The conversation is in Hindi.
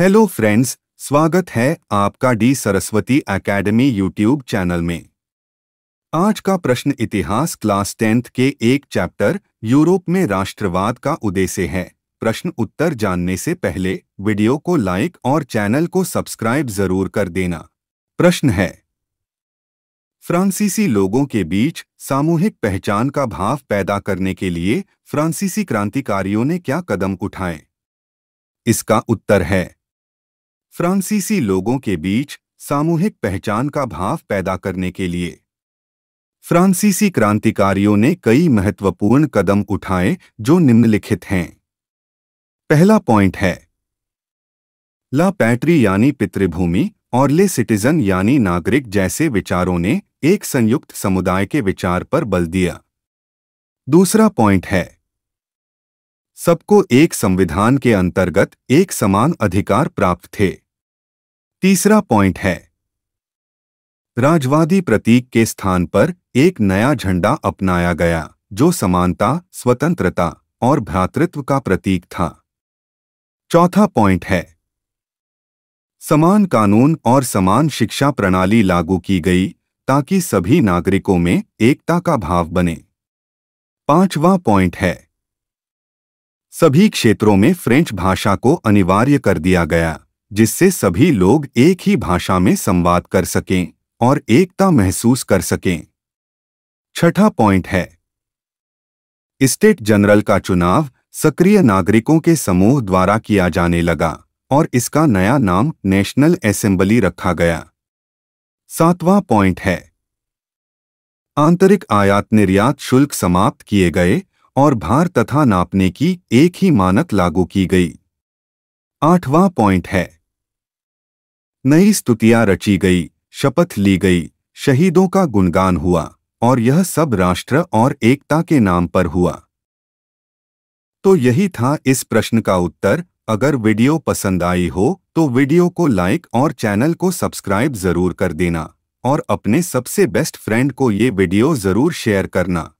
हेलो फ्रेंड्स स्वागत है आपका the Saraswati Academy YouTube channel में आज का प्रश्न इतिहास क्लास टेंथ के एक चैप्टर यूरोप में राष्ट्रवाद का उद्देश्य है प्रश्न उत्तर जानने से पहले वीडियो को लाइक और चैनल को सब्सक्राइब जरूर कर देना प्रश्न है फ्रांसीसी लोगों के बीच सामूहिक पहचान का भाव पैदा करने के लिए फ्रांसीसी क्रांतिकारियों ने क्या कदम उठाए इसका उत्तर है फ्रांसीसी लोगों के बीच सामूहिक पहचान का भाव पैदा करने के लिए फ्रांसीसी क्रांतिकारियों ने कई महत्वपूर्ण कदम उठाए जो निम्नलिखित हैं पहला पॉइंट है ला पैट्री यानी पितृभूमि और ले सिटीजन यानी नागरिक जैसे विचारों ने एक संयुक्त समुदाय के विचार पर बल दिया दूसरा पॉइंट है सबको एक संविधान के अंतर्गत एक समान अधिकार प्राप्त थे तीसरा पॉइंट है राजवादी प्रतीक के स्थान पर एक नया झंडा अपनाया गया जो समानता स्वतंत्रता और भ्रातृत्व का प्रतीक था चौथा पॉइंट है समान कानून और समान शिक्षा प्रणाली लागू की गई ताकि सभी नागरिकों में एकता का भाव बने पांचवा पॉइंट है सभी क्षेत्रों में फ्रेंच भाषा को अनिवार्य कर दिया गया जिससे सभी लोग एक ही भाषा में संवाद कर सकें और एकता महसूस कर सकें छठा पॉइंट है स्टेट जनरल का चुनाव सक्रिय नागरिकों के समूह द्वारा किया जाने लगा और इसका नया नाम नेशनल असेंबली रखा गया सातवां पॉइंट है आंतरिक आयात निर्यात शुल्क समाप्त किए गए और भार तथा नापने की एक ही मानक लागू की गई आठवां पॉइंट है नई स्तुतियां रची गई शपथ ली गई शहीदों का गुणगान हुआ और यह सब राष्ट्र और एकता के नाम पर हुआ तो यही था इस प्रश्न का उत्तर अगर वीडियो पसंद आई हो तो वीडियो को लाइक और चैनल को सब्सक्राइब जरूर कर देना और अपने सबसे बेस्ट फ्रेंड को ये वीडियो जरूर शेयर करना